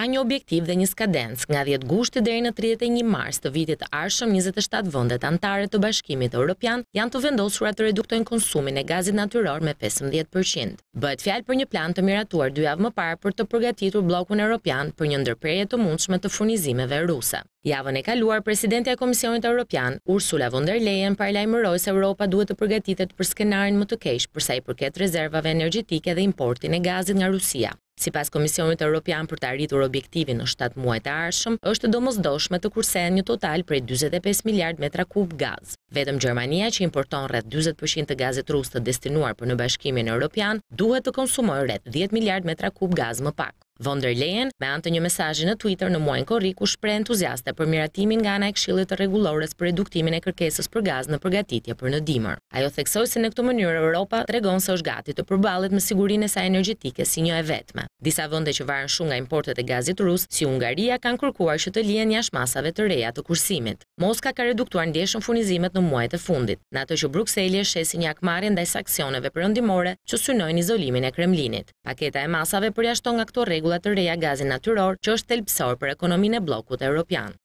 ka një objektiv dhe një skadencë nga 10 gushti deri në 31 mars të vitit të arshëm 27 vëndet antare të bashkimit Europian janë të vendosura të reduktojnë konsumin e gazit natyror me 15%. Bëhet fjalë për një plan të miratuar dy javë më parë për të përgatitur blokun Europian për një ndërprerje të mundshme të furnizimeve ruse. Javën e kaluar, presidentja e Komisionit Europian, Ursula von der Leyen, paralajmëroi se Europa duhet të përgatitet për skenarin më të keq sa i përket rezervave energjetike dhe importin e gazit nga Rusia. Si pas Komisionit Europian për të arritur objektivin në 7 muajt e arshëm, është domosdoshme të kursen një total prej 25 miliard metra kub gaz. Vetëm Gjermania që importon rreth 20% të gazet rus të destinuar për në bashkimin e Europian, duhet të konsumoj rreth 10 miliard metra kub gaz më pak. Von der Leyen me anë të një mesazhi në Twitter në muajin korrik u shpreh entuziaste për miratimin nga ana e Këshillit të Rregullores për reduktimin e kërkesës për gaz në përgatitje për në dimër. Ajo theksoi se në këtë mënyrë Europa tregon se është gati të përballet me sigurinë e saj energjetike si një e vetme. Disa vende që varen shumë nga importet e gazit rus, si Hungaria, kanë kërkuar që të lihen jashtë masave të reja të kursimit. Moska ka reduktuar ndeshën furnizimet në muajt e fundit, në atë që Brukseli e shesi një akmarrje ndaj sanksioneve perëndimore që synojnë izolimin e Kremlinit. Paketa e masave përjashton nga këto rregull rregullat të reja gazit natyror, që është thelbësor për ekonominë e bllokut evropian.